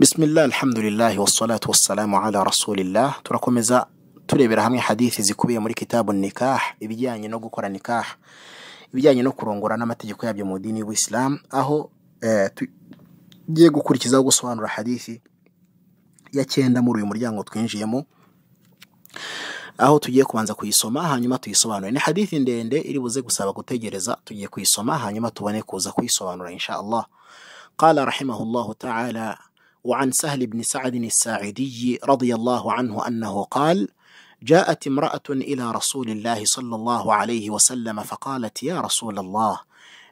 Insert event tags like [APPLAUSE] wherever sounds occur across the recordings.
bismillah alhamdulillahi wassalatu wassalamu ala rasulillah turakomeza turebera hamwe hadithi zikubiye muri kitabu nikah ibijyanye no gukora nikah ibijyanye no kurongora n'amategeko yabyo mu dini y'ubuisilamu aho eh, tugiye gukurikizaho gusobanura hadithi ya cyenda muri uyu muryango twinjiyemo aho tugiye kubanza kuyisoma hanyuma tuyisobanure ni hadithi ndende iri buze gusaba gutegereza tugiye kuyisoma hanyuma tubone kuza kuyisobanura insha Allah qala rahimahullahu ta'ala وعن سهل بن سعد الساعدي رضي الله عنه انه قال جاءت امراه الى رسول الله صلى الله عليه وسلم فقالت يا رسول الله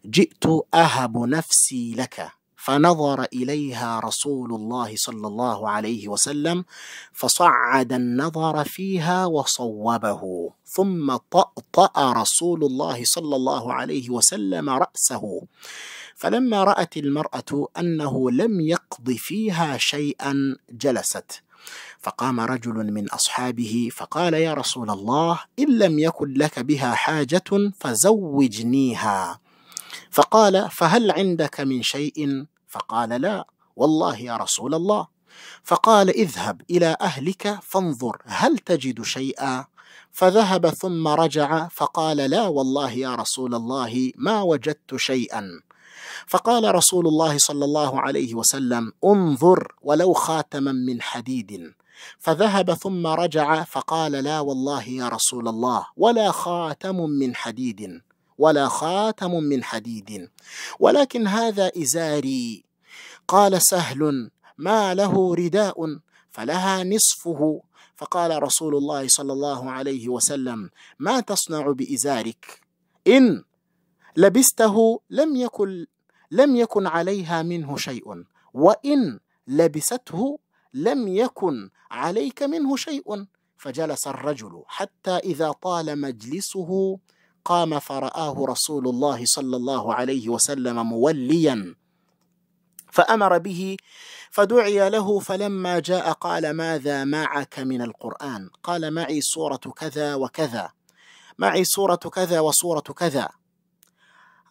جئت اهب نفسي لك فنظر اليها رسول الله صلى الله عليه وسلم فصعد النظر فيها وصوبه ثم طأطأ رسول الله صلى الله عليه وسلم رأسه فلما رأت المرأة أنه لم يقض فيها شيئا جلست فقام رجل من أصحابه فقال يا رسول الله إن لم يكن لك بها حاجة فزوجنيها فقال فهل عندك من شيء فقال لا والله يا رسول الله فقال اذهب إلى أهلك فانظر هل تجد شيئا فذهب ثم رجع فقال لا والله يا رسول الله ما وجدت شيئا فقال رسول الله صلى الله عليه وسلم انظر ولو خاتما من حديد فذهب ثم رجع فقال لا والله يا رسول الله ولا خاتم من حديد ولا خاتم من حديد ولكن هذا ازاري قال سهل ما له رداء فلها نصفه فقال رسول الله صلى الله عليه وسلم ما تصنع بازارك ان لبسته لم يكن لم يكن عليها منه شيء وإن لبسته لم يكن عليك منه شيء فجلس الرجل حتى إذا طال مجلسه قام فرآه رسول الله صلى الله عليه وسلم موليا فأمر به فدعي له فلما جاء قال ماذا معك من القرآن قال معي سورة كذا وكذا معي سورة كذا وسورة كذا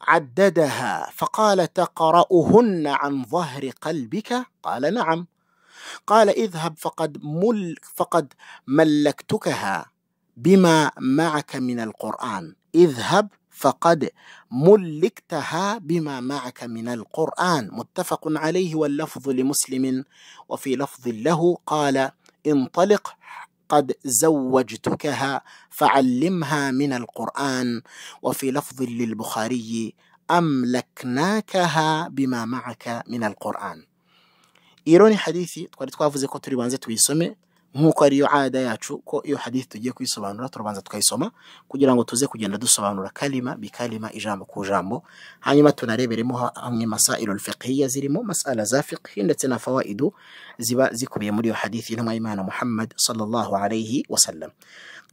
عددها فقال تقرأهن عن ظهر قلبك قال نعم قال اذهب فقد مل فقد ملكتكها بما معك من القرآن اذهب فقد ملكتها بما معك من القرآن متفق عليه واللفظ لمسلم وفي لفظ له قال انطلق قد زوجتكها فعلمها من القرآن وفي لفظ للبخاري أملكناكها بما معك من القرآن إيروني حديثي تقول تكوافزي كتري وانزي تويسومي nk'uko ariyo ada yacu ko iyo hadith tugiye kuyisobanura turabanza tukayisoma kugira ngo tuze kugenda dusobanura kalima bikalima ijambo ku jambo hanyuma tunareberemo hamwe masailul fiqhiyya zirimo masala za fiqh ndetse na fawaidu ziba zikubiye muri iyo hadith y'intumwa y'Imana Muhammad sallallahu alayhi wasallam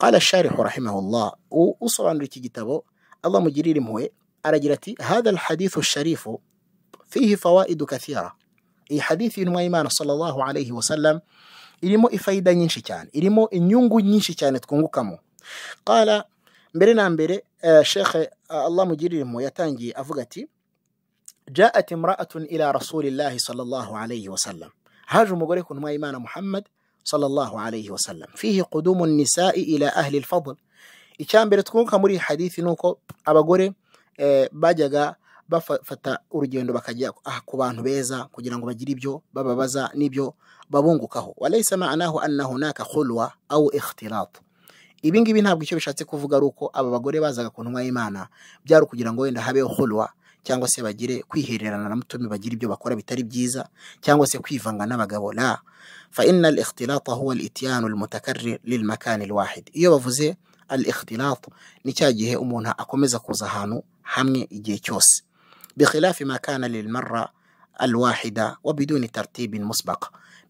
qala ash-sharih rahimahullah usobanura iki gitabo Allah mugirire impuhwe aragira ati hadha al-hadith ash-sharifu fihi fawaidu kathira iyi hadith y'intumwa y'Imana sallallahu alayhi wasallam irimo ifayida nyinshi cyane irimo inyungu nyinshi cyane twungukamo kara mbere na mbere eh, shekhe eh, allah yatangiye avuga ati jaat imra'atun ila rasulillahi sallallahu alayhi wa sallam haje umugore ku ntumwa y'imana muhammad sallallahu alayhi wa sallam fihi qudumu nisa'i ila ahli alfadl icyambere twunguka muri iyi hadithi ni uko abagore eh, bajyaga bafata urugendo bakajya ku bantu beza kugira ngo bagire ibyo bababaza n'ibyo babungukaho walaysa ma'anahu anna hunaka khulwa au ikhtilat ibi ngibi ntabwo icyo bishatse kuvuga ari uko aba bagore bazaga ku ntumwa y'Imana byari ukugira ngo wenda habeho khulwa cyangwa se bagire kwihererana na mutoni bagire ibyo bakora bitari byiza cyangwa se kwivanga n'abagabo na fa inna al ikhtilat huwa al ityan al mutakarrir lil iyo bavuze al ikhtilat ni cyagihe umuntu akomeza kuza ahantu hamwe igihe cyose بخلاف ما كان للمرة الواحدة وبدون ترتيب مسبق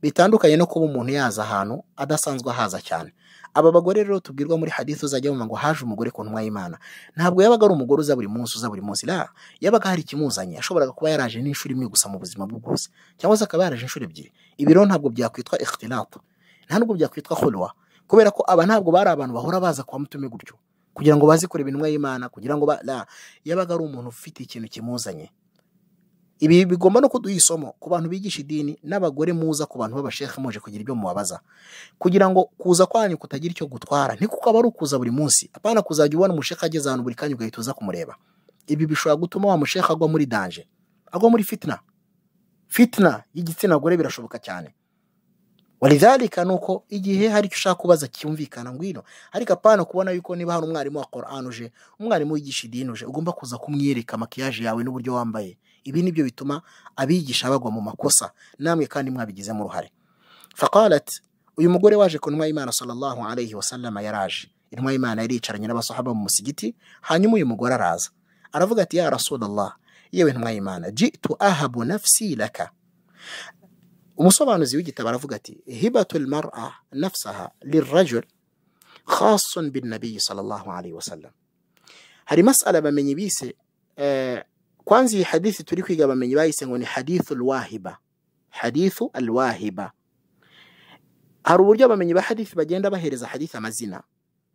bitandukanye no kuba umuntu yaza ahantu adasanzwe ahaza cyane aba bagore rero tubwirwa muri hadithu uzajya wumva ngo haje umugore ku ntumwa y'imana ntabwo yabaga ari umugore uza buri munsi uza buri munsi la yabaga hari ikimuzanye yashoboraga kuba yaraje n'inshuro imwe gusa mu buzima bwe bwose cyangwa se akaba yaraje inshuro ebyiri ibi rero ntabwo byakwitwa ikhtilatu nta nubwo byakwitwa khulwa kubera ko aba ntabwo bari abantu bahora baza kuba gutyo kugira ngo baze kureba intumwa y'imana kugira ngo ba yabaga ari umuntu ufite ikintu kimuzanye ibi bigomba no kuduha isomo ku bantu bigisha idini n'abagore muza ku bantu b'abashefu muje kugira ibyo mubabaza kugira ngo kuza kwanyu kutagira icyo gutwara ni ntikukaba ari ukuza buri munsi apana kuzajya ubona umushefu ageze ahantu buri kanya ugahita uza kumureba ibi bishobora gutuma wa mushefu agwa muri danje agwa muri fitina fitina y'igitsina gore birashoboka cyane walidhalika ni uko igihe hari icyo ushaka kubaza cyumvikana ngwino ariko apana kubona yuko niba hari umwarimu wa Qur'an uje umwarimu wigisha idini uje ugomba kuza kumwereka makiyaje yawe n'uburyo wambaye ibi nibyo bituma abigisha bagwa mu makosa namwe kandi mwabigizemo uruhare faqalat uyu mugore waje ku ntumwa y'imana sallallahu alayhi wasallama yaraje intumwa y'imana yaricaranye n'abasahaba mu musigiti hanyuma uyu mugore araza aravuga ati ya rasulallah yewe ntumwa y'imana jitu ahabu nafsi umusobanuzi w'igitabo aravuga ati hibatul mar'a nafsaha lirajul khasun bin nabiyi sallallahu alayhi wasallam hari masala bamenyi bise eh, kwanza iyi hadithi turi kwiga bamenyi bayise ngo ni hadithu alwahiba hadithu alwahiba hari uburyo abamenyi ba hadithi bagenda bahereza hadithi amazina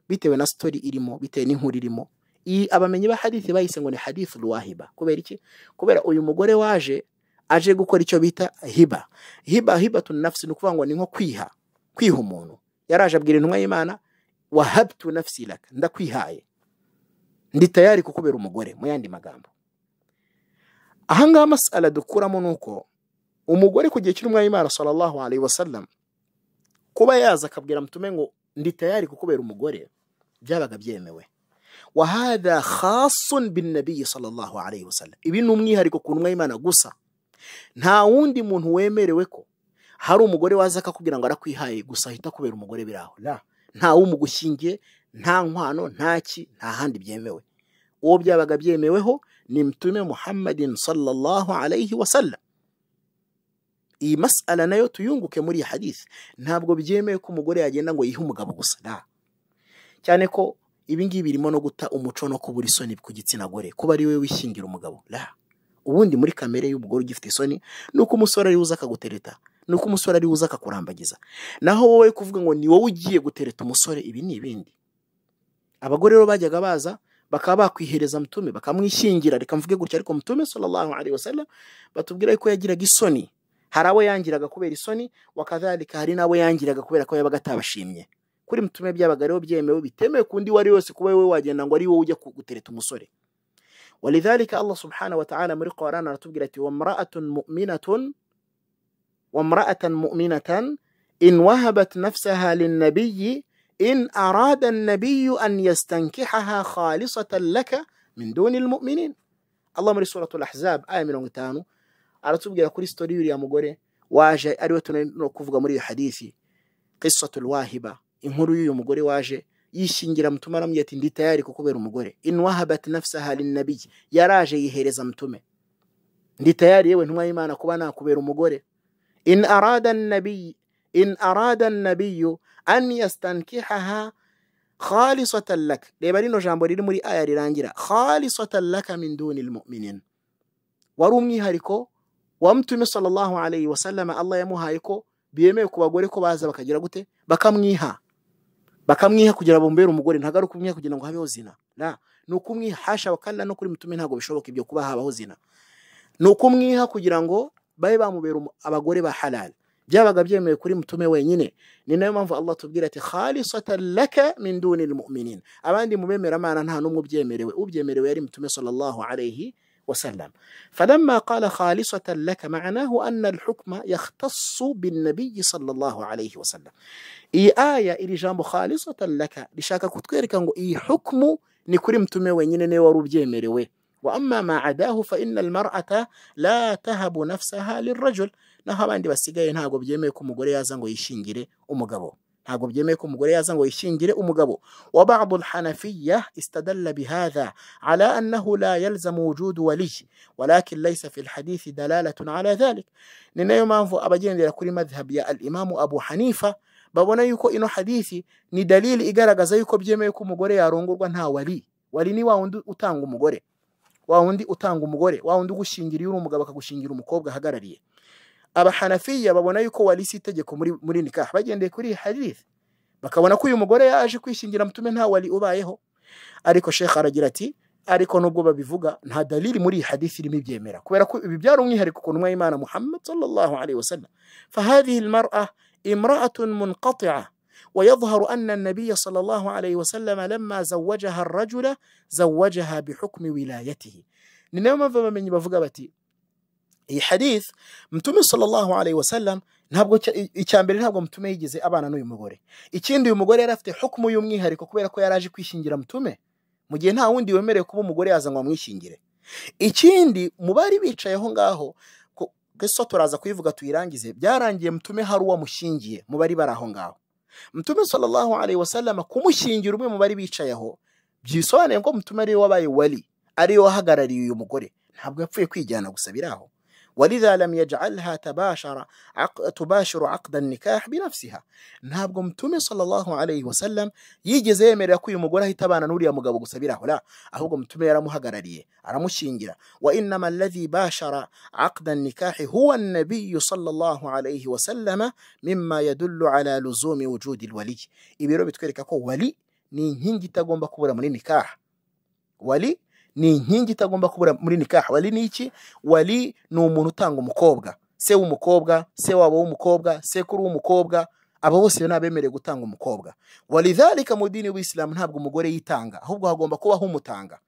bitewe na story irimo bitewe n'inkuru irimo iyi abamenyi ba hadithi bayise ngo ni hadithu lwahiba kubera iki kubera uyu mugore waje aje gukora icyo bita hiba hiba hiba tunafsi ni ukuvuga ngo ni nko kwiha kwiha umuntu yaraje abwira intumwa y'imana wahabtu nafsi laka ndakwihaye ndi kukubera umugore mu yandi magambo ahangaha amasala dukuramo ni uko umugore ku gihe cy'intumwa y'imana sallallahu alayhi wasallam kuba yaza akabwira mutume ngo ndi tayari kukubera umugore byabaga byemewe wahada khasun bin nabiyyi sallallahu alayhi wasallam ibi ni umwihariko ku ntumwa y'imana gusa nta wundi muntu wemerewe ko hari umugore waza akakubwira ngo arakwihaye gusa ahita kubera umugore biraho nta wumugushingiye nta nkwano nta ki nta handi byemewe uwo byabaga byemeweho ni mtume muhammadin sallallahu alayhi wa sallam iyi masala nayo tuyunguke muri iyi hadisi ntabwo byemewe ko umugore yagenda ngo yihe umugabo gusa cyane ko ibingibi birimo no guta umuco no kubura isoni ku gitsina gore kuba ari we wishingira umugabo ubundi muri kamere y'ubugore ugifite isoni ni uko umusore ari buze akagutereta ni uko umusore ari buze akakurambagiza naho wowe kuvuga ngo ni wowe ugiye gutereta umusore ibi ni ibindi abagore rero bajyaga baza bakaba bakwihereza mutume bakamwishingira reka mvuge gutya ariko mutume sallallahu alaihi batubwira ko yagiraga isoni hari abo yangiraga kubera isoni wakadhalika hari n'abo yangiraga kubera ko yabaga atabashimye kuri mutume by'abagabo byemewe bitemewe kundi wari wese kuba wowe wagenda ngo ari wowe ujya gutereta umusore ولذلك الله سبحانه وتعالى مري قرانا رتبجلتي وامرأة مؤمنة وامرأة مؤمنة إن وهبت نفسها للنبي إن أراد النبي أن يستنكحها خالصة لك من دون المؤمنين الله مري سورة الأحزاب آية من أغتانو أرتبجل كريستو يا مغوري واجي أريوتنا نكفغ مري حديثي قصة الواهبة إن يوم مغوري واجي yishingira mutume aramubwira ati ndi tayari kukubera umugore inwahabat nafsaha linnabiyi yaraje yihereza mutume ndi tayari yewe ntumwa y'imana kuba nakubera umugore in arada nabiyi in arada nabiyu an yastankihaha khalisatan laka reba rino jambo riri muri aya rirangira khalisatan lak min duni lmuminin wari umwihariko wa mtume sallallahu alayhi wasallam allah yamuhaye ko byemewe ku bagore ko baza bakagira gute bakamwiha bakamwiha kugira bombere umugore ntagaruka umwiha kugira ngo habeho zina ni ukumwiha hasha kandi no kuri mutume ntabwo bishoboka ibyo kuba habaho zina ni ukumwiha kugira ngo babe bamubera abagore ba halal byabaga byemewe kuri mutume wenyine ni nayo mpamvu Allah tubwira ati khalisatan laka min dunil mu'minin abandi mu bemeramana nta n'umwe ubyemerewe ubyemerewe yari mutume sallallahu alayhi وسلم فلما قال خالصة لك معناه أن الحكم يختص بالنبي صلى الله عليه وسلم إي آية إلي جام خالصة لك كتكير كتكيرك إي حكم نكرم تموي نيني وروبجي وي وأما ما عداه فإن المرأة لا تهب نفسها للرجل naho عندي بس ntabwo byemeye ko umugore yaza ntabwo byemeye ko umugore yaza ngo yishingire umugabo wa ba'd hanafiya istadalla bihadha ala annahu la yalzamu wujud wali walakin laysa fi al-hadith dalalatun ala dhalik ni nayo mpamvu abagendera kuri madhhab ya al-imamu Abu Hanifa babona yuko ino hadithi ni dalili igaragaza yuko byemeye ko umugore yarongorwa nta wali wali ni wa wundi utanga umugore wa wundi utanga umugore wa wundi ugushingira iyo uri umugabo akagushingira umukobwa ahagarariye abahanafiya babona yuko walisi itegeko muri muri nikah bagendeye kuri hadith bakabona ko uyu mugore yaje kwishingira mutume nta wali ubayeho ariko shekh aragira ati ariko nubwo babivuga nta dalili muri hadith irimo ibyemera kubera ko ibi byari umwe hari kuko numwe imana muhammad sallallahu alaihi wasallam fa hadhihi almar'a imra'atun munqati'a ويظهر أن النبي صلى الله عليه وسلم لما زوجها الرجل زوجها بحكم ولايته ni nayo mpamvu abamenyi bavuga bati iyi hadith mutume sallallahu alayhi wa sallam ntabwo icya mbere ntabwo mutume yigize abana n'uyu mugore ikindi uyu mugore yari afite hukumu y'umwihariko kubera ko yari aje kwishingira mutume mu gihe nta wundi wemerewe kuba umugore yazanwa amwishyingire ikindi mu bari bicaye aho ngaho so turaza kuyivuga tuyirangize byarangiye mutume hari uwo mu bari bari aho ngaho mutume sallallahu alayhi wa sallam kumushingira umwe mu bari bicaye aho byisobanuye ko mutume ariwe wabaye wari ariwe wahagarariye uyu mugore ntabwo yapfuye kwijyana gusa biraho aho ولذا لم يجعلها تباشر عق... تباشر عقد النكاح بنفسها نابقوم تومي صلى الله عليه وسلم يجي زي مير يكوي مقوله تبانا نوريا مقابو سبيرا هلا أهوكم تومي رمها قرارية رمشي انجرا وإنما الذي باشر عقد النكاح هو النبي صلى الله عليه وسلم مما يدل على لزوم وجود الولي إبيرو بتكوري كاكو ولي نينجي تقوم بكورة من النكاح ولي ni inkingi itagomba kubura muri nikaha wali ni iki wali ni umuntu utanga umukobwa se w'umukobwa se wabo w'umukobwa sekuru w'umukobwa aba bose ntabemerewe gutanga umukobwa walidhalika mu dini w'isilamu ntabwo umugore yitanga ahubwo hagomba kubaho umutanga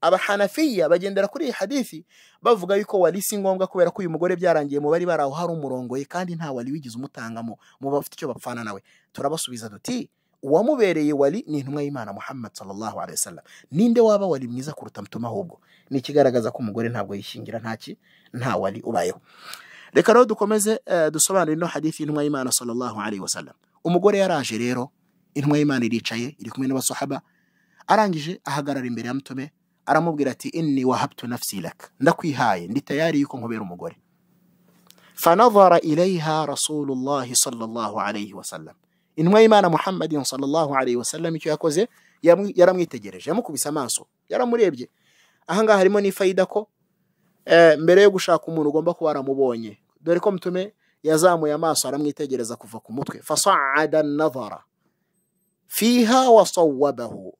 abahanafiya bagendera kuri iyi hadithi bavuga yuko wari si ngombwa kubera ko uyu mugore byarangiye mu bari bari aho hari umurongo ye kandi nta wari wigize umutangamo mu bafite icyo bapfana nawe turabasubiza duti uwamubereye wari ni intumwa y'imana muhammad sallallahu alaihi wasallam ninde waba wari mwiza kuruta mutuma ahubwo ni ikigaragaza ko umugore ntabwo yishingira ntaki nta wari ubayeho reka rero dukomeze eh, dusobanure ino hadithi y'intumwa y'imana sallallahu alaihi wasallam umugore yaraje rero intumwa y'imana iricaye iri kumwe n'abasahaba arangije ahagarara imbere ya mutume aramubwira ati inni wahabtu nafsi lak ndakwihaye ndi tayari yuko nkubera umugore fanadhara ilayha rasulullahi sallallahu alaihi wasallam intumwa imana muhammadi sallallahu alayhi wa sallam icyo yakoze yaramwitegereje yamukubise amaso yaramurebye ahanga harimo ni faida ko mbere yo gushaka umuntu ugomba kuba waramubonye dore ko mutume yazamuye amaso aramwitegereza kuva ku mutwe fasaada nadhara fiha wasawabahu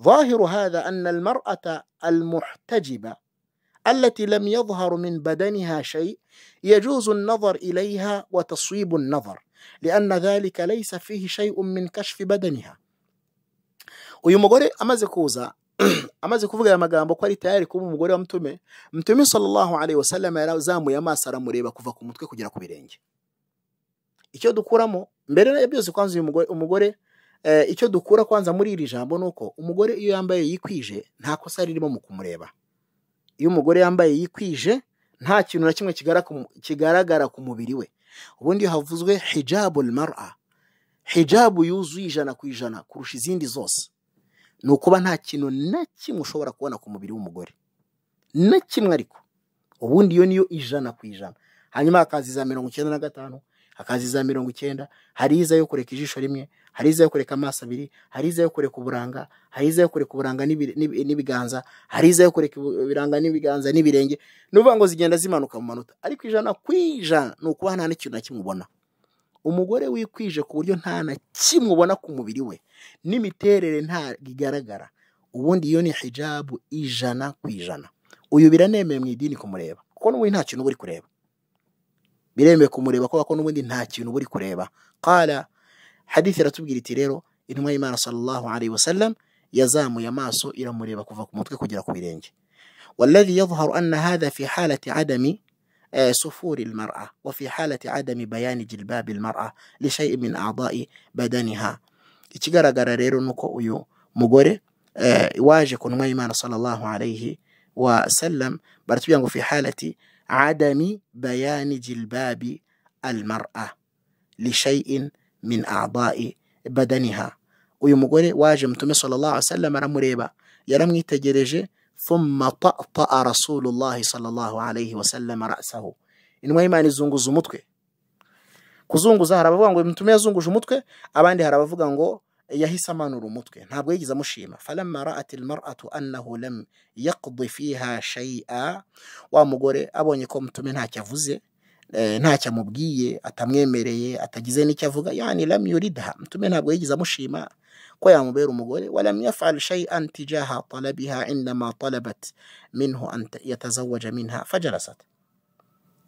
ظاهر هذا أن المرأة المحتجبة التي لم يظهر من بدنها شيء يجوز النظر إليها وتصويب النظر lianna dhalika laysa fihi shay'un min kashfi badaniha uyu mugore amaze kuza [CLEARS THROAT] amaze kuvuga aya magambo ko ari tayari kuba umugore wa mtume mtume sallallahu alaihi wasallam yarazamuye amaso aramureba kuva ku mutwe kugera ku birenge icyo dukuramo mbere ya byose kwanza uyu mugore umugore eh, icyo dukura kwanza muri iri jambo ni uko umugore iyo yambaye yikwije nta kosa ririmo mu kumureba iyo umugore yambaye yikwije nta kintu na kimwe kigaragara ku mubiri we ubundi iyo havuzwe hijabu mara hijabu yuzuye ijana ku ijana kurusha izindi zose ni ukuba nta kintu na kimwe ushobora kubona ku mubiri w'umugore na kimwe ariko ubundi iyo niyo ijana ku ijana hanyuma hakaziza mirongo icyenda na gatanu hakaza iza mirongo icyenda hari iza yo kureka ijisho rimwe hari iza yo kureka amaso abiri hari iza yo kureka uburanga hari iza yo kureka uburanga n'ibiganza hari iza yo kureka ibiranga n'ibiganza n'ibirenge ni ngo zigenda zimanuka mu manota ariko ijana ku ijana ni ukuba nta n'ikintu na kimwe ubona umugore wikwije ku buryo nta na kimwe ubona ku mubiri we n'imiterere nta igaragara ubundi iyo ni hijabu ijana ku ijana uyu biranemeye mu idini kumureba kuko n'ubundi nta uba uri kureba biremewe kumureba kubera ko n'ubundi nta kintu uba uri kureba kara hadith iratubwira iti rero intumwa y'imana sallallahu alaihi wasallam yazamuye amaso iramureba kuva ku mutwe kugera ku birenge والذي يظهر أن هذا في حالة عدم سفور المرأة وفي حالة عدم بيان جلباب المرأة لشيء من أعضاء بدنها ikigaragara rero ni uko uyu mugore eh, waje ku ntumwa y'imana sallallahu alaihi wasallam baratubwira ngo fi halati عدم بيان جلباب المرأة لشيء من أعضاء بدنها ويمقول واجم تمي صلى الله عليه وسلم أنا مريبا يرمي تجرجي ثم طأطأ رسول الله صلى الله عليه وسلم رأسه إن ما نزونغ زمتك كزونغ زهر أبوه أنغو متمي زونغ زمتك أبان دي هرب أبوه يهسمان رمطكين نابو يجز مشيمة فلما رأت المرأة أنه لم يقضي فيها شيئا ومغوري أبو نيكم تمنها كفوزي آه، ناكا مبقية أتمغيمري أتجزيني كفوغا يعني لم يريدها تمنها أبو يجز مشيمة كويا مبيرو مغوري ولم يفعل شيئا تجاه طلبها عندما طلبت منه أن يتزوج منها فجلست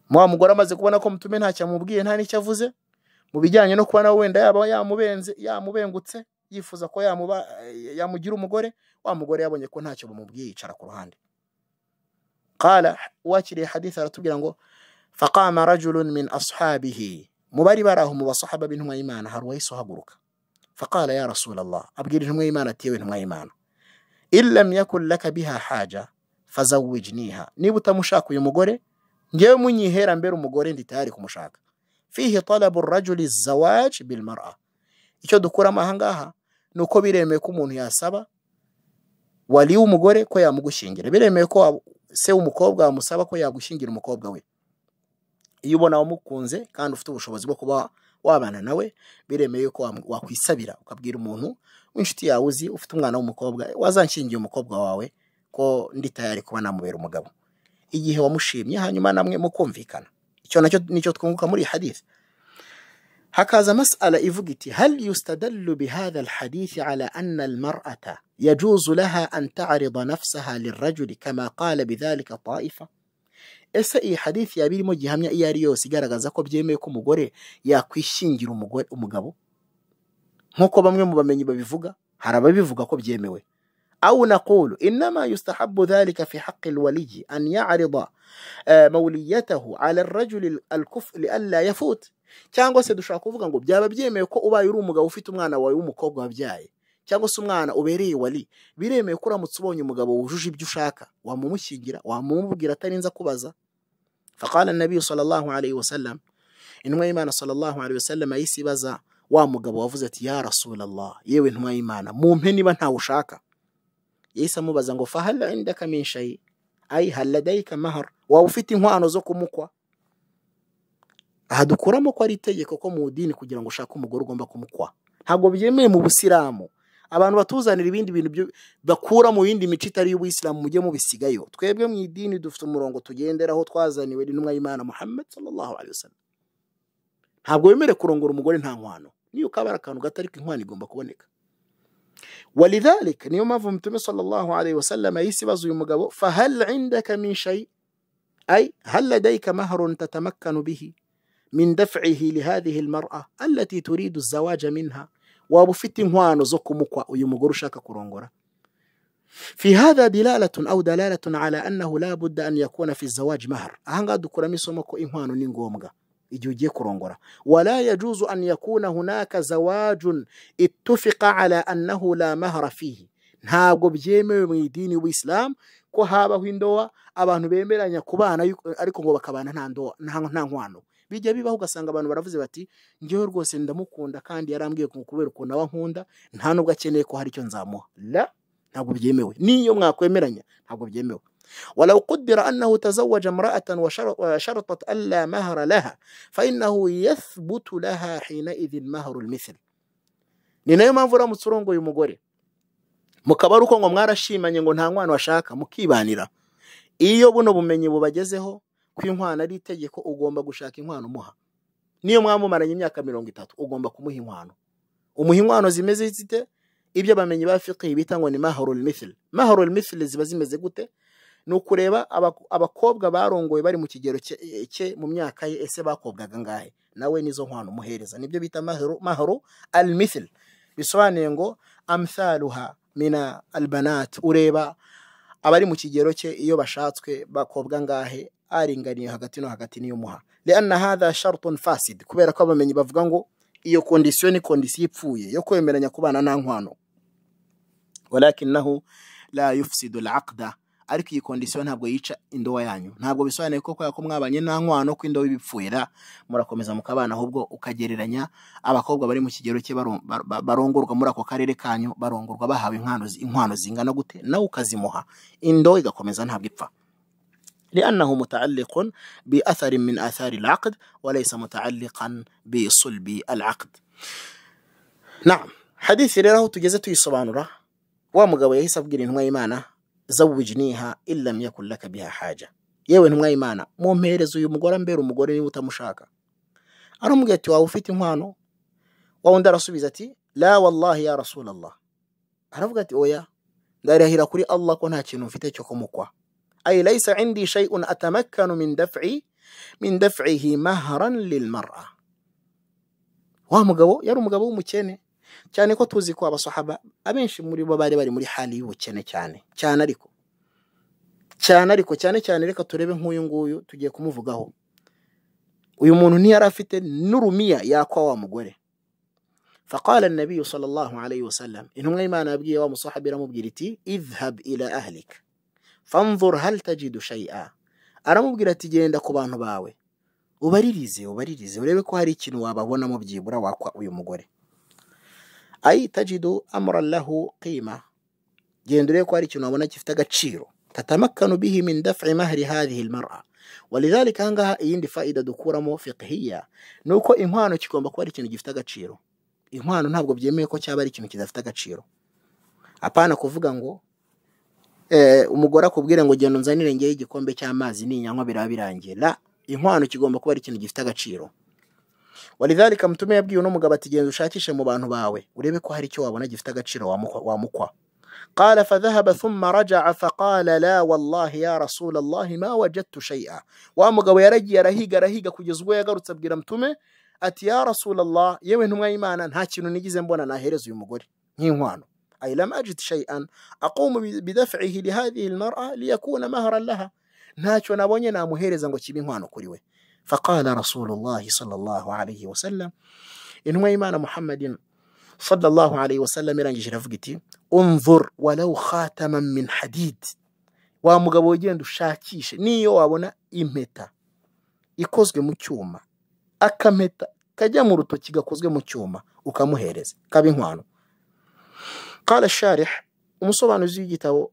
مو مغوري مزيكو نكم تمنها كمبقية ناني كفوزي mu bijyanye no kuba nawe wenda yaba yamubenze yifuza ko yamugira umugore wa mugore yabonye ko ntacyo bumubwiye yicara ku ruhande kala wakiriye hadith aratubwira ngo faqama rajulun min ashabihi mu bari bari aho mu basahaba b'intumwa y'imana hari uwahise uhaguruka faqala ya rasulallah abwira intumwa y'imana ati yewe intumwa y'imana in lam yakun laka biha haja fazawijniha niba utamushaka uyu mugore ngewe munyihera mbere umugore ndi tayari kumushaka fihi talabu rajuli zawaj bilmara icyo dukuramo ahangaha ni uko biremewe ko umuntu yasaba wariye umugore ko yamugushingira biremewe ko se umukobwa wamusaba ko yagushingira umukobwa we iyo ubona wamukunze kandi ufite ubushobozi bwo kuba wabana nawe biremewe ko wakwisabira ukabwira umuntu w'inshuti yawe uzi ufite umwana w'umukobwa wazanshingiye umukobwa wawe ko ndi kuba namubera umugabo igihe wamushimye hanyuma namwe mukumvikana icyo nacyo nicyo twunguka muri iyi hakaza masala ivuga iti hal yustadallu bihadha alhadithi ala anna almar'ata yajuzu laha an ta'rida nafsaha lirajuli kama qala bidhalika ta'ifa ese iyi hadithi yaba irimo gihamya iyo ari yose igaragaza ko byemewe ko umugore yakwishingira umugabo nk'uko bamwe mu bamenyi babivuga hari ababivuga ko byemewe أو نقول إنما يستحب ذلك في حق الولي أن يعرض موليته على الرجل الكفء لئلا يفوت cyangwa se dushobora kuvuga ngo byaba byemewe ko ubaye uri umugabo ufite umwana wawe w'umukobwa wabyaye cyangwa se umwana ubereye wali biremewe ko uramutse ubonye umugabo wujuje ibyo ushaka wamumushyingira wamubwira atarinze akubaza faqala nabi sallallahu alayhi wasallam intumwa y'imana sallallahu alayhi wasallam yahise ibaza wa mugabo wavuze ati ya rasulallah yewe intumwa y'imana mumpe niba ntawe ushaka yahise amubaza ngo fahala indaka min shay ay hal waba ufite inkwano zo kumukwa aha dukuramo ko ari itegeko ko mu dini kugira ngo ushake umugore ugomba kumukwa ntabwo byemewe mu busilamu abantu batuzanira ibindi bintu bakura mu yindi mico itari iy'ubuyisilamu mujye mubisigayo twebwe mu idini dufite umurongo tugenderaho twazaniwe n'intumwa y'imana muhammad sallallahu alaihi wasallam ntabwo wemere kurongora umugore nta nkwano niyo ukaba ari akantu gato ariko igomba kuboneka ولذلك نيوما فمتمي صلى الله عليه وسلم بازو يمجو فهل عندك من شيء أي هل لديك مهر تتمكن به من دفعه لهذه المرأة التي تريد الزواج منها وابفت هوان زكمك ويمغرشك كرونغرة في هذا دلالة أو دلالة على أنه لا بد أن يكون في الزواج مهر أهنغا دكرا ميسومكو نينغو نينغومغا igihe ugiye kurongora wala yajuzu an yakuna hunaka zawajun itufika ala annahu la mahara fihi ntabwo byemewe mu idini y'ubuyisilamu ko habaho indowa abantu bemeranya kubana ariko ngo bakabana nta nkwano bijya bibaho ugasanga abantu baravuze bati ngewe rwose ndamukunda kandi yarambwiye kubera ukuntu aba nkunda nta nubwo akeneye ko hari icyo nzamuha la ntabwo byemewe n'iyo mwakwemeranya ntabwo byemewe ولو قدر أنه تزوج امرأة وشرطت ألا مهر لها فإنه يثبت لها حينئذ مهر المثل ni nayo mpamvu uramutse urongoye umugore mukaba ari uko ngo mwarashimanye ngo nta mwana washaka mukibanira iyo buno bubagezeho ko inkwano ari itegeko ugomba gushaka inkwano umuha niyo mwamumaranye imyaka mirongo itatu ugomba kumuha inkwano umuha inkwano zimeze zite ibyo abamenyi ba fiqh bita ngo ni maharul mithil maharul mithil ziba zimeze gute ni ukureba abakobwa barongoye bari mu kigero cye mu myaka ye ese bakobwaga angahe nawe nizo nkwano umuhereza nibyo bita mahoro alimithili bisobanuye ngo amsaruha mina albanat ureba abari mu kigero cye iyo bashatswe bakobwa ngahe aringaniye hagati no hagati niyo muha leana hadha sharton fasid kubera ko abamenyi bavuga ngo iyo kondisiyo ni kondisiyo ipfuye yo kwemeranya kubana nta nkwano walakinahu la yufsidu la aqda ariko iyi kondisiyo ntabwo yica indobo yanyu ntabwo bisobanuye ko kubera ko mwabanye nta nkwano ko indobo ibipfuira murakomeza mukabana ahubwo ukagereranya abakobwa bari mu kigero cye barongorwa muri ako karere kanyu barongorwa bahawe inkwano zingana gute nawe ukazimuha indobo igakomeza ntabwo ipfa لأنه متعلق بأثر من آثار العقد وليس متعلقا بصلب العقد نعم حديث rero aho tugeze tuyisobanura wa mugabo yahise abwira intumwa y'imana zawujiniha illa yakullaka biha haja yewe ntumwa y'imana mumpereze uyu mugore ambera umugore niba utamushaka aramubwira ati waba ufite inkwano wa wundi arasubiza ati la wallahi ya rasulallah aravuga ati oya ndarahira kuri allah ko nta kintu mfite cyo kumukwa ay laysa indi shay'un atamakkanu min daf'i min daf'ihi wa mugabo yari umugabo w'umukene cyane ko tuzi ko abasahaba abenshi muri bo bari bari muri hali y'ubukene cyane cyane ariko cyane ariko cyane cyane reka turebe nk'uyu nguyu tugiye kumuvugaho uyu muntu ntiyari afite n'urumiya yakwa wa mugore faqala nabiyu sallallahu alayhi wasallam intumwa y'imana yabwiye wa musahabi iramubwira iti idhab ila ahlika fanzur hal tajidu aramubwira ati genda ku bantu bawe ubaririze ubaririze urebe ko hari ikintu wababonamo byibura wakwa uyu mugore ayi tajidu amurallahu qima genda urebe ko hari ikintu wabona gifite agaciro tatamakanu bihi min daf'i mahri hadhihi almar'a walidhalika ahangaha iyindi faida dukuramo fiqhiya ni uko inkwano kigomba kuba ari ikintu gifite agaciro inkwano ntabwo byemewe ko cyaba ari ikintu kidafite agaciro apana kuvuga ngo umugore akubwire ngo genda unzanire ngewe igikombe cy'amazi ninyanywa biraba birangiye inkwano kigomba kuba ari ikintu gifite agaciro walidhalika mtume yabwiye uno mugabo ati ushakishe mu bantu bawe urebe ko hari icyo wabona gifite agaciro wamukwa قال فذهب ثم رجع فقال لا والله يا رسول الله ما وجدت شيئا وامugabo yaragiye arahiga arahiga kugeza ubwo yagarutse abwira mtume ati ya rasul allah yewe ntumwa y'imana nta kintu nigize mbona nahereza uyu mugore nk'inkwano أي لم أجد شيئا أقوم بدفعه لهذه المرأة ليكون مهرا لها ntacyo nabonye namuhereza ngo kibe inkwano kuri we فقال رسول الله صلى الله عليه وسلم intumwa y'imana muhammadin sallallahu alayhi wa sallam irangije iravuga iti umvur walawu khatama min wa mugabo ushakishe niyo wabona impeta ikozwe mu cyuma akameta kajya mu rutoki gakozwe mu cyuma ukamuhereza kaba inkwano kara sharih umusobanuzi w'igitabo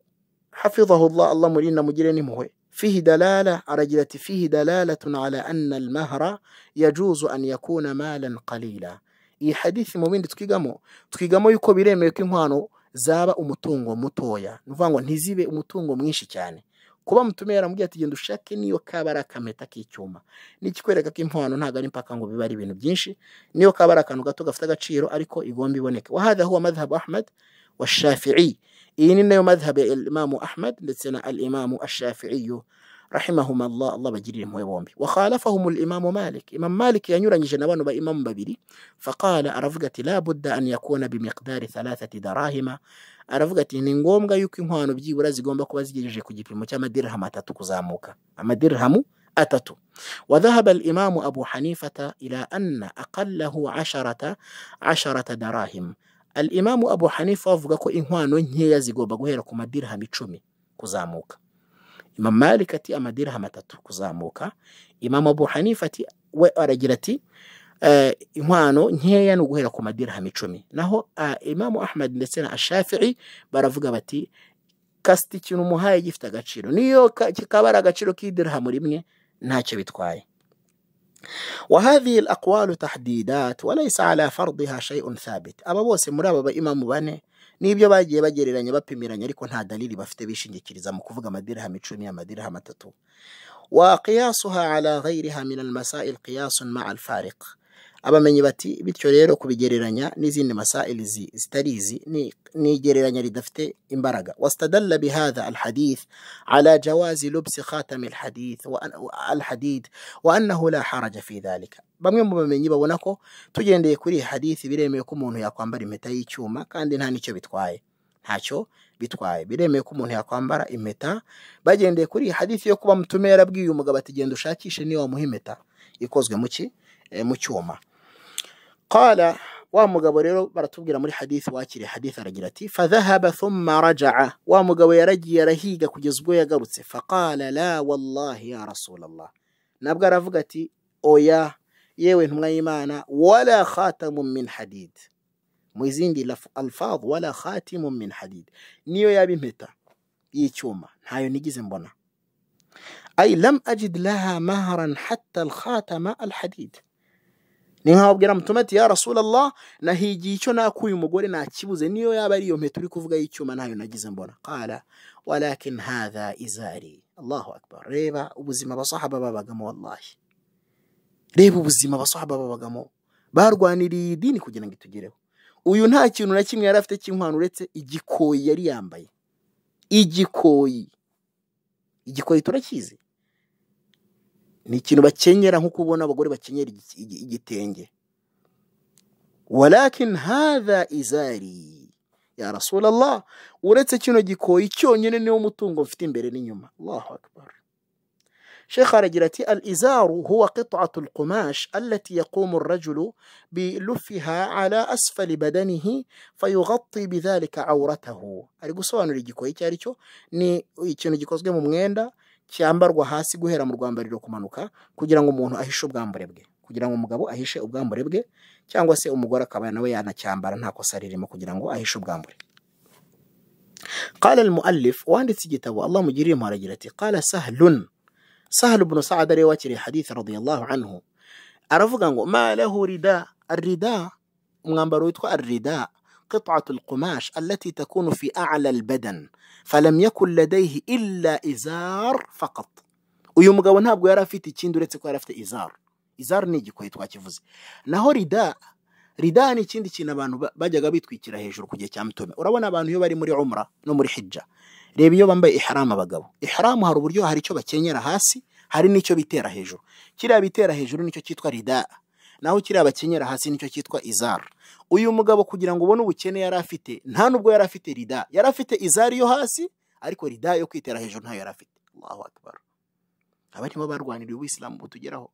hafizahu allah allah murina mugire n'impuhwe fihi dalala aragira ati fihi dalalatun ala anna almahra yajuzu an yakuna malan qalila iyi hadithi mu bindi twigamo twigamo yuko biremewe ko inkwano zaba umutungo mutoya ni ukuvuga ntizibe umutungo mwinshi cyane kuba mutumiye yaramubwiye ati genda ushake niyo kaba ari akameta k'icyuma nikikwereka ko impano ntabwo ari impaka ngo biba ari ibintu byinshi niyo kaba ari akantu gato gafite agaciro ariko igomba iboneke wahadahuwa madhabu ahmed wa shafi'i إن إنه مذهب الإمام أحمد لسنا الإمام الشافعي رحمهما الله الله بجريهم ويوامي وخالفهم الإمام مالك إمام مالك ينور يعني جنوان بإمام ببيري فقال أرفقتي لا بد أن يكون بمقدار ثلاثة دراهم أرفقتي نقوم غا يكيم هانو بجي ورازي قوم بكو وزي جيجي كجي في مجمع درهم أتاتو كزاموكا أما درهم أتاتو وذهب الإمام أبو حنيفة إلى أن أقله عشرة عشرة دراهم Imamu Abu Hanifa avuga ko inkwano nkeya zigomba guhera ku madirahama icumi kuzamuka. Imamu Malik ati amadirahama atatu kuzamuka. Imamu Abu Hanifa ati we aragira ati eh, inkwano nkeya ni uguhera ku madirahama icumi. Naho eh, Imamu Ahmad ndetse na Ashafi'i baravuga bati kasita ikintu umuhaye gifite agaciro niyo kikaba ari agaciro k'idirahama rimwe ntacyo bitwaye. وهذه الأقوال تحديدات وليس على فرضها شيء ثابت أبو سمرا بابا إمام باني نيبيو باجي باجي لاني بابي ميراني ريكو نها دليل بافتي بيشن جيكيريزا مكوفغا مديرها ميتشونيا مديرها متتو وقياسها على غيرها من المسائل قياس مع الفارق abamenyi bati bityo rero kubigereranya n'izindi masaa zitari izi ni igereranya ridafite imbaraga wastadalla bihadha alhadith ala jawazi lubsi khatami alhadith alhadid wa annahu haraja fi bamwe mu bamenyi babona ko tugendeye kuri iyi hadith biremewe ko umuntu yakwambara impeta y'icyuma kandi nta n'icyo bitwaye ntacyo bitwaye biremewe ko umuntu yakwambara impeta bagendeye kuri hadith yo kuba mutume yarabwiye umugabo ati genda ushakishe niyo wamuha impeta ikozwe mu eh, cyuma qala wa mugabo rero baratubwira muri hadisi wakiriye hadisi aragira ati fadhahaba thumma raja'a wa mugabo yaragiye arahiga kugeza ubwo yagarutse faqala la wallahi ya rasulallah nabwo aravuga ati oya yewe ntumwa y'imana wala khatamun min hadid mu izindi alfadh wala khatimun min hadid niyo yaba impeta y'icyuma ntayo nigeze mbona ay lam ajid laha mahran hatta alkhatama alhadid ni nkababwira mutume ati ya rasulallah nahigiye icyo nakuye umugore nakibuze niyo yaba ari iyo mpeta uri kuvuga y'icyuma ntayo nagize mbona kara walakin hadha izari allahu akbar reba ubuzima abasahaba babagamo wallahi reba ubuzima abasahaba babagamo barwaniriye idini kugira ngo itugereho uyu nta kintu na kimwe yari afite cy'inkwano uretse igikoyi yari yambaye igikoyi igikoyi turakizi ni ikintu bakenyera nko kubona abagore bakenyera igitenge walakin hadha izari ya rasul allah uretse kino gikoyi ni wo mutungo mfite imbere n'inyuma allahu akbar شيخ رجلتي الإزار هو قطعة القماش التي يقوم الرجل بلفها على أسفل بدنه فيغطي بذلك عورته أريقو سوانو لجيكو إيكاريكو ني إيكينو جيكوزجي ممغيندا cyambarwa hasi guhera mu rwambariro kumanuka kugira ngo umuntu ahishe ubwambure bwe kugira ngo umugabo ahishe ubwambure bwe cyangwa se umugore akaba nawe yanacyambara nta kosa ririmo kugira ngo ahishe ubwambure قال المؤلف وanditse igitabo Allah mugiriye impuhwe aragira ati قال سهل سهل بن سعد wakiriye hadith رضي الله عنه aravuga ngo ما له رداء umwambaro witwa الرداء قطعة القماش التي تكون في أعلى البدن falam yakun ladayihi illa izar fakata uyu mugabo ntabwo yari afite ikindi uretse ko yari afite izar izar ni igikoye twakivuze naho rida rida ni ikindi kintu abantu bajyaga bitwikira hejuru ku gihe cya mutome urabona abantu iyo bari muri umura no muri hijja reba iyo bambaye iharamu abagabo iharamu hari uburyo hari icyo bakenyera hasi hari n'icyo bitera hejuru kiriya bitera hejuru nicyo cyitwa rida naho kiriya bakenyera hasi nicyo cyitwa izara uyu mugabo kugira ngo ubone ubukene yari afite nta nubwo yari afite rida yari afite izari yo hasi ariko rida yo kwitera hejuru ntayo yari afite Allahu akbar barwaniriye ubuyisilamu butugeraho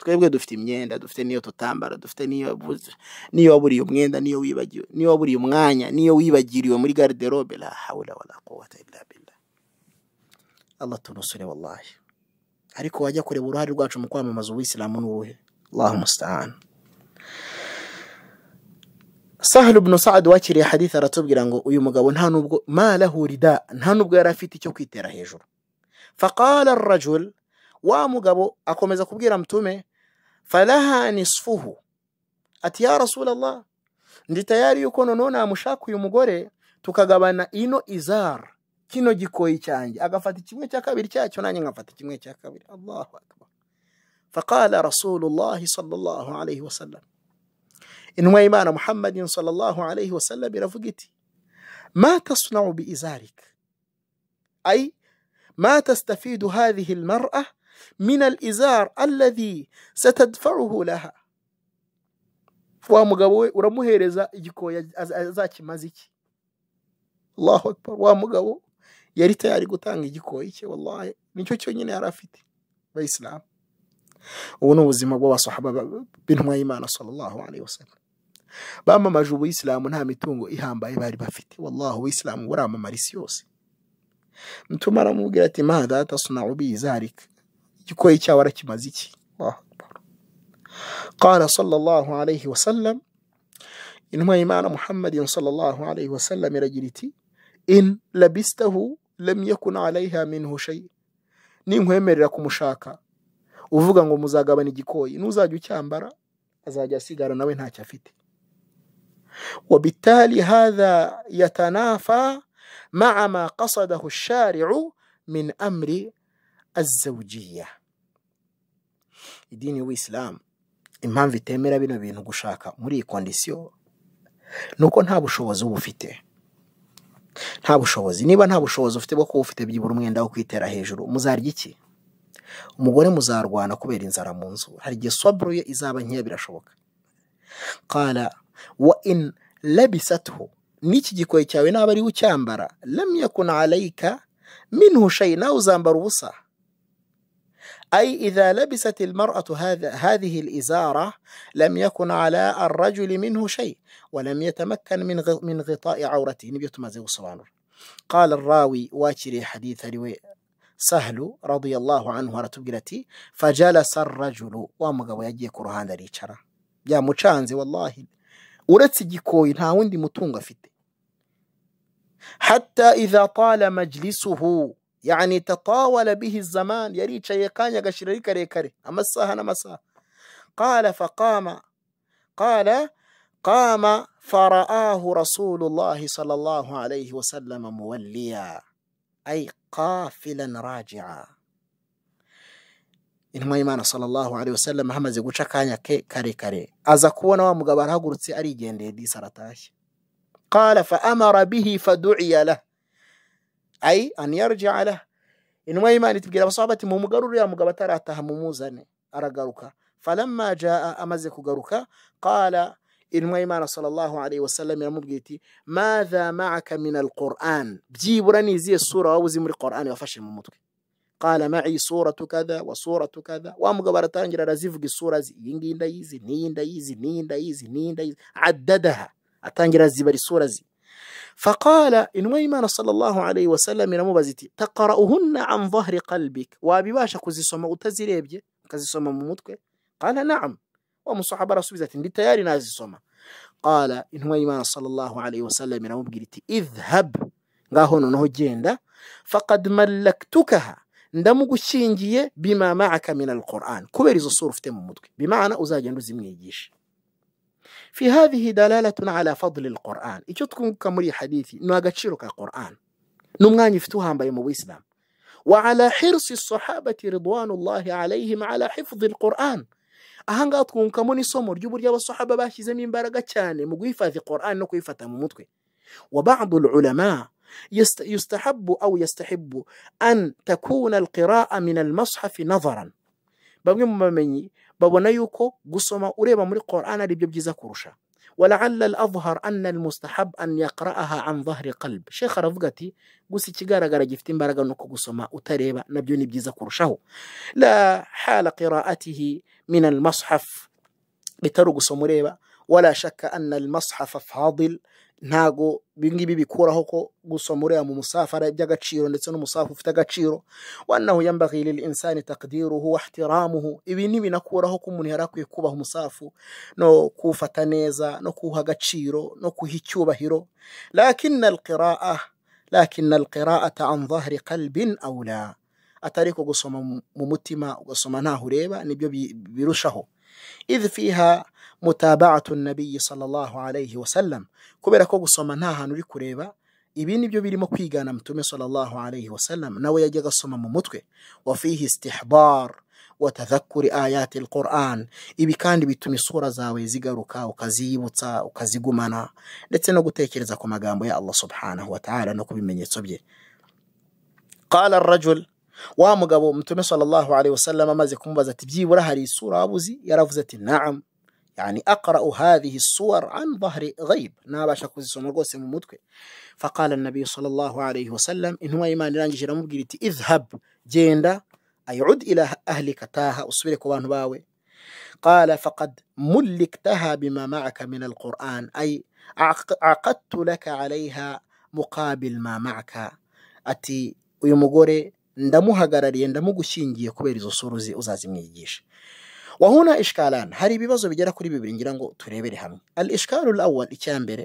twebwe dufite imyenda dufite n'iyo tutambara dufite n'iyo waburiye umwenda n'iyo wibagiwe n'iyo waburiye umwanya n'iyo wibagiriwe muri garderobe la hawla wala quwwata illa billah Allah wallahi ariko wajya kureba uruhare rwacu mu kwamamaza ubuyisilamu n'uruhe الله musta'an sahara bunu sa'ad wakiriye hadith aratubwira ngo uyu mugabo nta nubwo marahurida nta nubwo yari afite icyo kwitera hejuru faqala rajul wa mugabo akomeza kubwira mtume falaha nisfuhu ati ya rasulallah ndi tayari yuko noneho namushaka uyu mugore tukagabana ino izar kino gikoyi cyanjye agafata kimwe cya kabiri cyacyo nanjye nkafata kimwe cya kabiri allahu akbar فقال رسول الله صلى الله عليه وسلم إن إيمان محمد صلى الله عليه وسلم رفقتي ما تصنع بإزارك أي ما تستفيد هذه المرأة من الإزار الذي ستدفعه لها وامغابو ورمهيرزا يكو يزاكي مازيكي الله أكبر وامغابو يريتا يريكو تانغي يكو والله من شو شو نيني عرفتي بإسلام ubu ni ubuzima bw'abasahaba b'intumwa y'imana sallallahu alaihi wasallam bamamaje ubuyisilamu nta mitungo ihambaye bari bafite wallahi ubuyisilamu buramamara isi yose mutuma aramubwira ati maha data sunawu bizarika igikoyi cyawe arakimaze iki qala sallallahu alaihi wasallam intumwa y'imana muhammadin sallallahu alaihi wasallam iragira iti in labistahu lam yakun alaiha minhu shay ninkwemerera kumushaka uvuga ngo muzagabana igikoyi n'uzajya ucyambara azajya asigara nawe ntacyo afite وبالتالي هذا يتنافى مع ما قصده الشارع من امر idini y'ubuyisilamu impamvu itemera bino bintu gushaka muri iyi kondisiyo ni uko nta bushobozi uba ufite nta bushobozi niba nta bushobozi ufite bwo kuba ufite byibura umwenda wo kwitera hejuru muzarya iki umugore muzarwana kubera inzara mu nzu hari igihe soburo ye izaba nkeya birashoboka kara wa in labisathu n'iki gikoye cyawe naba ari ucyambara lamya kuna alayika minhu shay nawe uzambara ubusa أي إذا لبست المرأة هذا هذه الإزارة لم يكن على الرجل منه شيء ولم يتمكن من من غطاء عورته نبي تمازي قال الراوي واتشري حديث روي سهل رضي الله عنه ورتبقلتي فجلس الرجل ومغوا يجي كرهان داري چرا يا مچانزي والله ورتسي جيكوي ناون وندي متونغ فيتي حتى إذا طال مجلسه يعني تطاول به الزمان يري چايقان يغشر ريكري كري أمساها نمسا قال فقام قال قام فرآه رسول الله صلى الله عليه وسلم موليا أي قافلا راجعا intumwa y'imana sallallahu alaihi wasallam hamaze guca akanya ke karekare aza kubona wa mugabo arahagurutse arigendeye disi aratashye qala fa amara bihi fadu'iya lah ay an yarji'a lah intumwa y'imana itubwira abasahaba ati mumugarure ya mugabo atarataha mumuzane aragaruka falamma jaa amaze kugaruka qala المهم صلى الله عليه وسلم يمبغيتي ماذا معك من القرآن بجيب راني زي الصورة وزي من القرآن وفش ممتك قال معي صورة كذا وصورة كذا وامغبرتان جرى رزيفك الصورة زي ينجي ندايزي ني ندايزي ني ندايزي ني عددها أتانجرى الزبر الصورة زي فقال إنويمان صلى الله عليه وسلم نمبزتي تقرأهن عن ظهر قلبك وابي باشا كوزي سوما وتزيريبجي كوزي سوما ممتك قال نعم ومصحابة رسول ذات اللي تياري نازي سوما قال إن هو إيمان صلى الله عليه وسلم إنه بقريتي اذهب غاهون نهو جيندا فقد ملكتكها ندمو شينجية بما معك من القرآن كوبرز الصور في تمو بمعنى أزاجا نزي من يجيش في هذه دلالة على فضل القرآن إيجوتكم كمري حديثي نواجتشيرك القرآن نمغاني فتوها بيوم وإسلام وعلى حرص الصحابة رضوان الله عليهم على حفظ القرآن ahanga ahangaha twungukamo n'isomo ry'uburyo abasahaba bashyizemo imbaraga cyane mu guhifadhi Qur'an no kuyifata mu mutwe wa ba'd ulama yustahabbu au yastahibbu an takuna alqira'a min almushaf nazaran bamwe mu bamenyi babona yuko gusoma ureba muri Qur'an ari byo byiza kurusha ولعل الأظهر أن المستحب أن يقرأها عن ظهر قلب شيخ رفقتي قوسي تجارة جارة جفتين بارقة نكو قصما أتريبا نبيوني بجيزة كرشاو لا حال قراءته من المصحف بترق سمريبا ولا شك أن المصحف فاضل ntago ibingibi bikuraho ko gusoma uriya mu musafara by’agaciro ndetse n’umusafu ufite agaciro wanahu yambaghi insani takdiruhu wa ihtiramuhu ibi ntibinakuraho ko umuntu yari akwiye kubaha umusafu no kuwufata neza no kuwuha agaciro no kuha icyubahiro lakina alqiraa lakina alqiraata an dhahri qalbin aula atari ko gusoma mu mutima ugasoma ntaho ureba nibyo birushaho idh fiha mutabaatu nabiyi sallallahu alayhi wasallam kubera ko gusoma nta hantu uri kureba ibi ni byo birimo kwigana mutume sallallahu alayhi wasallam nawe yajya agasoma mu mutwe wa fihi istihbar wa tadhakkuri ayati alquran ibi kandi bituma isura zawe zigaruka ukaziyibutsa ukazigumana ndetse no gutekereza ku magambo ya Allah subhanahu wa ta'ala no kubimenyetso bye qala arrajul wa mugabo mutume sallallahu alayhi wasallam amaze kumubaza ati byibura hari sura wabuzi yaravuze ati naam yani aqra hadhihi as suwar an dhahri ghaib nabasha kuzisoma rwose mu mutwe faqala an-nabiy sallallahu alayhi wasallam intumwa y'Imana irangije iramubwira ati idhhab genda ayud ila ahlika taha usubire ku bantu bawe قال فقد ملكتها بما معك من القرآن أي عقدت لك عليها مقابل ما معك أتي ويمغوري ndamuhagarariye ndamugushingiye kubera izo sura uzazimwigisha wahuna ishkalan hari ibibazo bigera kuri bibiri ngira ngo turebere hamwe al ishikaru awal icya mbere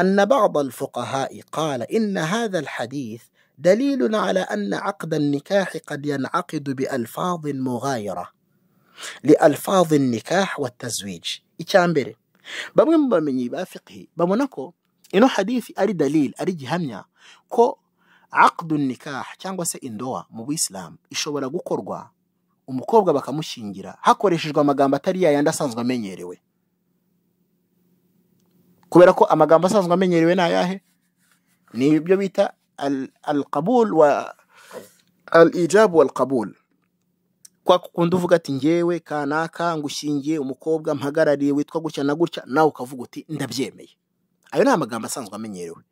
أن بعض الفقهاء قال إن هذا الحديث دليل على أن عقد النكاح قد ينعقد بألفاظ مغايرة لألفاظ النكاح والتزويج إتشامبري بمن بمني بافقه بمنكو إنه حديث أري دليل أري جهمنا كو akdu cyangwa se indoa mu buyisilamu ishobora gukorwa umukobwa bakamushyingira hakoreshejwe amagambo atari yayandi asanzwe amenyerewe kubera ko amagambo asanzwe amenyerewe ni ayahe ni ibyo bita al-qabul wa al-ijab wal kwa kundi uvuga ati ngewe kanaka ngushingiye umukobwa mpagarariye witwa gutya na gutya nawe ukavuga uti ndabyemeye ayo ni amagambo asanzwe amenyerewe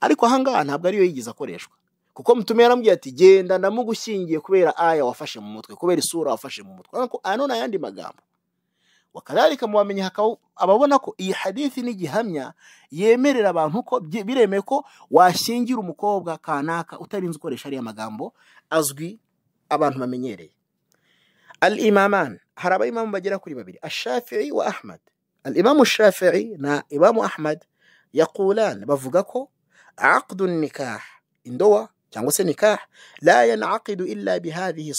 ariko ahangaha ntabwo ariyo yigeze akoreshwa kuko mutume yarambwiye ati genda ndamugushyingiye kubera aya wafashe mu mutwe kubera isura wafashe mu mutwe ariko ano ni ayandi magambo wakararika mu bamenya ababona ko iyi hadithi n'igihamya yemerera abantu ko biremeye ko washyingira umukobwa kanaka utarinze ukoresha ariya magambo azwi abantu bamenyereye al imamani hari abayimamu bagera kuri babiri ashafi'i wa ahmad al imamu shafi'i na imamu ahmad yakulani bavuga ko عقد النكاح indowa cyangwa se nikah la yanaqidu illa bihadhihi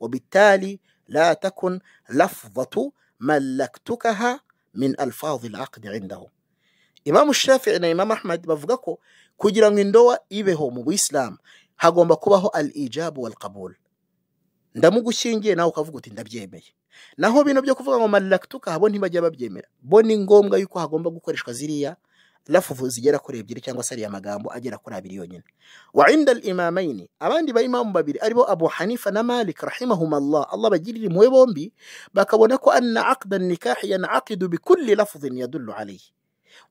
وبالتالي لا تكن لفظة ملكتكها من alfadhi العقد عنده imamu shafi'i na imamu ahmad bavuga ko kugira ngo indowa ibeho mu buyisilamu hagomba kubaho al ijabu wal qabul ndamugushyingiye nawe ukavuga uti naho bino byo kuvuga ngo malaktuka bo ntibajya babyemera bo ni ngombwa yuko hagomba gukoreshwa ziriya lafuvu zigera kuri ebyiri cyangwa se ariya magambo agera kuri abiri yonyine wa inda imamayini abandi bayimamu babiri aribo abu hanifa na malik rahimahumallah allah bagirira impuhwe bombi bakabona ko anna aqda nikahi yanaqidu bikulli lafudhin yadullu alayhi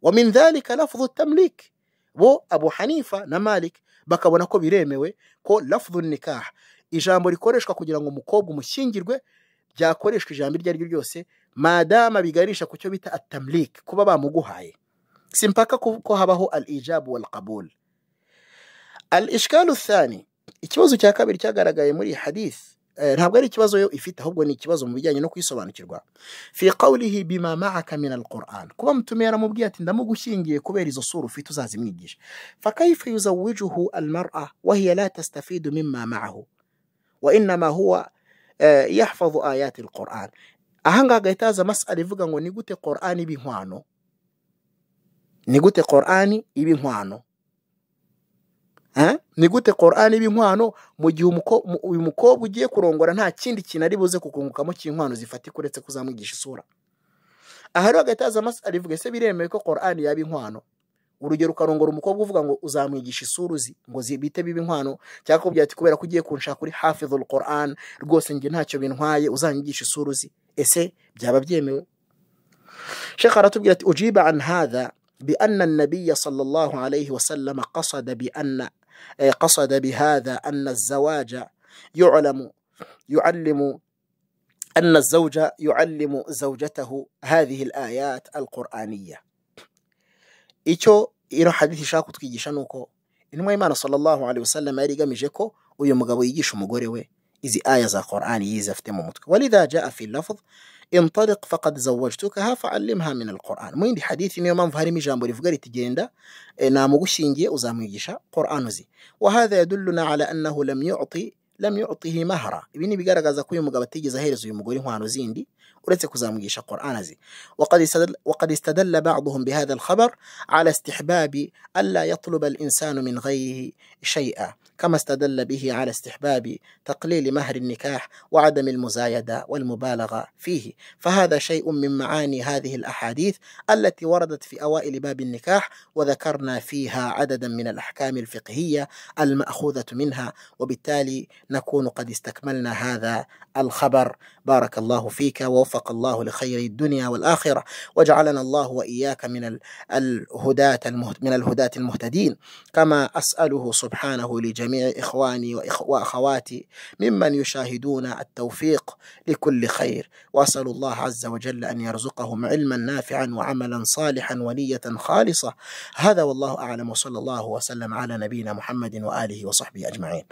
wa min dhalika lafudhu tamlik bo abu hanifa na malik bakabona ko biremewe ko lafudhu nikah ijambo rikoreshwa kugira ngo umukobwa umushyingirwe byakoreshwa ijambo iryo ari ryo ryose madama biganisha ku cyo bita atamlik kuba bamuguhaye simpaka ko habaho al ijabu wal qabul al ishkalu thani ikibazo cya kabiri cyagaragaye muri hadith eh, ntabwo ari ikibazo yo ifite ahubwo ni ikibazo mu bijyanye no kwisobanukirwa fi qawlihi bima ma'aka min al qur'an kuba mtume yaramubwiye ati ndamugushyingiye kubera izo sura ufite uzazimwigisha fa kayfa yuzawijuhu mar'a wa hiya la tastafidu mimma ma'ahu wa inma huwa eh, yahfazu ayati al qur'an ngaha agahita haza masala ivuga ngo ni gute qur'an iba inkwano ni gute korani iba inkwano eh? ni gute korani iba inkwano mu gihe uyu mukobwa ugiye kurongora nta kindi kintu ari buze kukungukamo cy'inkwano zifatika uretse kuzamwigisha isura aha rero hagahita haza amasa arivuga ese biremewe ko korani yaba inkwano urugero ukarongora umukobwa uvuga ngo uzamwigisha isura uzi ngo zibite biba inkwano cyangwa kubwira ati kubera ko ugiye kunshaka kuri hafi do korani rwose njye ntacyo bintwaye uzanyigisha isura uzi ese byaba byemewe Shekara aratubwira ati ujiba an بأن النبي صلى الله عليه وسلم قصد بأن آه، قصد بهذا أن الزواج يعلم يعلم أن الزوج يعلم زوجته هذه الآيات القرآنية. إيشو إنه حديث شاكو تكيجي شنوكو إنه إيمان صلى الله عليه وسلم أريقا ميجيكو ويوم غوي يجيشو مغوريوي إزي آية زا قرآن يزفتي ممتك ولذا جاء في اللفظ انطلق فقد زوجتكها فعلمها من القران مو عندي حديث انه من ظهر ميجامبو ريفغا ريتجندا إيه، ناموغوشينجي وزاميجيشا قران وزي وهذا يدلنا على انه لم يعطي لم يعطيه مهرا ابني بيغرغاز كوي مغابتيجي زاهير زوي مغوري هوانو زي عندي وليس كوزاميجيشا قران زي وقد استدل وقد استدل بعضهم بهذا الخبر على استحباب الا يطلب الانسان من غيره شيئا كما استدل به على استحباب تقليل مهر النكاح وعدم المزايدة والمبالغة فيه فهذا شيء من معاني هذه الأحاديث التي وردت في أوائل باب النكاح وذكرنا فيها عددا من الأحكام الفقهية المأخوذة منها وبالتالي نكون قد استكملنا هذا الخبر بارك الله فيك ووفق الله لخير الدنيا والآخرة وجعلنا الله وإياك من الهداة من الهداة المهتدين كما أسأله سبحانه لجميع جميع إخواني وأخواتي ممن يشاهدون التوفيق لكل خير وأسأل الله عز وجل أن يرزقهم علما نافعا وعملا صالحا ونية خالصة هذا والله أعلم وصلى الله وسلم على نبينا محمد وآله وصحبه أجمعين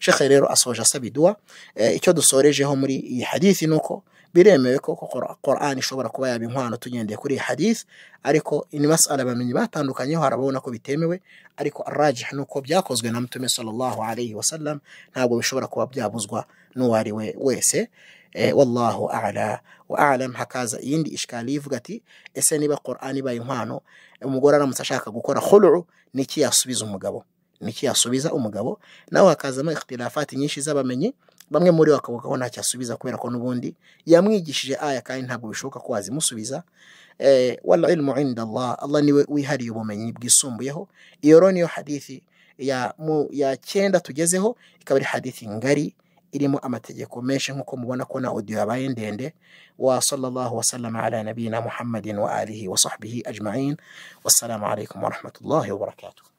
شيخ ريرو أصوجا سبي دوا إتشادو إيه، همري إيه، حديثي نوكو biremewe ko korani ishobora kuba yaba inkwano tugendeye kuri iyi hadisi ariko ni abamenyi batandukanyeho harababona ko bitemewe ariko arajiha ni byakozwe na mutume sallallahu alayhi wa sallam ntabwo bishobora kuba byabuzwa n'uwo ari we wese eh, wallahu ala wa alam hakaza iyindi ishikali ivuga ati ese niba korani ibaye inkwano umugore aramutse ashaka gukora khulu niki yasubiza umugabo niki yasubiza umugabo nawe hakazamo ikhtilafati nyinshi z'abamenyi bamwe muri bo bakabona ntacyo asubiza kubera ko n'ubundi yamwigishije aya kandi ntabwo bishoboka ko wazimusubiza eh, wala ilmu inda Allah Allah niwe wihariye ubumenyi bwisumbuyeho iyo rero niyo hadithi ya ya cyenda tugezeho ikaba ari hadithi ngari irimo amategeko menshi nk'uko mubona ko na audio yabaye ndende wa sallallahu sallama ala nabiyina muhammadin wa alihi wa sahbihi ajma'in wassalamu alaikum wa barakatuh